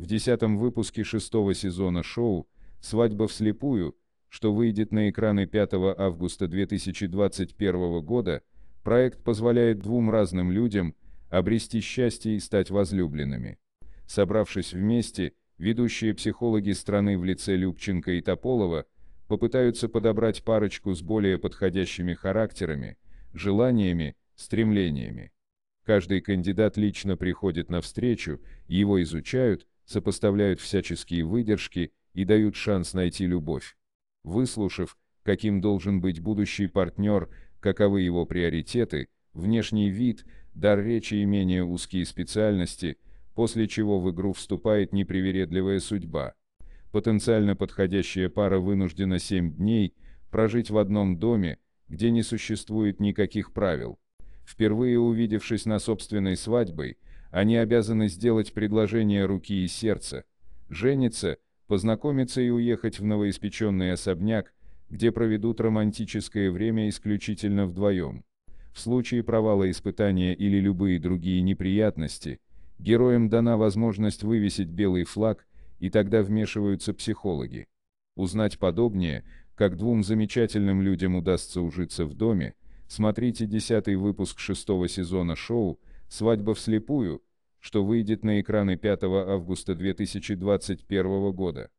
В десятом выпуске шестого сезона шоу «Свадьба вслепую», что выйдет на экраны 5 августа 2021 года, проект позволяет двум разным людям обрести счастье и стать возлюбленными. Собравшись вместе, ведущие психологи страны в лице Любченко и Тополова попытаются подобрать парочку с более подходящими характерами, желаниями, стремлениями. Каждый кандидат лично приходит на встречу, его изучают, сопоставляют всяческие выдержки и дают шанс найти любовь. Выслушав, каким должен быть будущий партнер, каковы его приоритеты, внешний вид, дар речи и менее узкие специальности, после чего в игру вступает непривередливая судьба. Потенциально подходящая пара вынуждена 7 дней прожить в одном доме, где не существует никаких правил. Впервые увидевшись на собственной свадьбой, они обязаны сделать предложение руки и сердца, жениться, познакомиться и уехать в новоиспеченный особняк, где проведут романтическое время исключительно вдвоем. В случае провала испытания или любые другие неприятности, героям дана возможность вывесить белый флаг, и тогда вмешиваются психологи. Узнать подобнее, как двум замечательным людям удастся ужиться в доме, смотрите 10 выпуск шестого сезона шоу «Свадьба вслепую», что выйдет на экраны 5 августа 2021 года.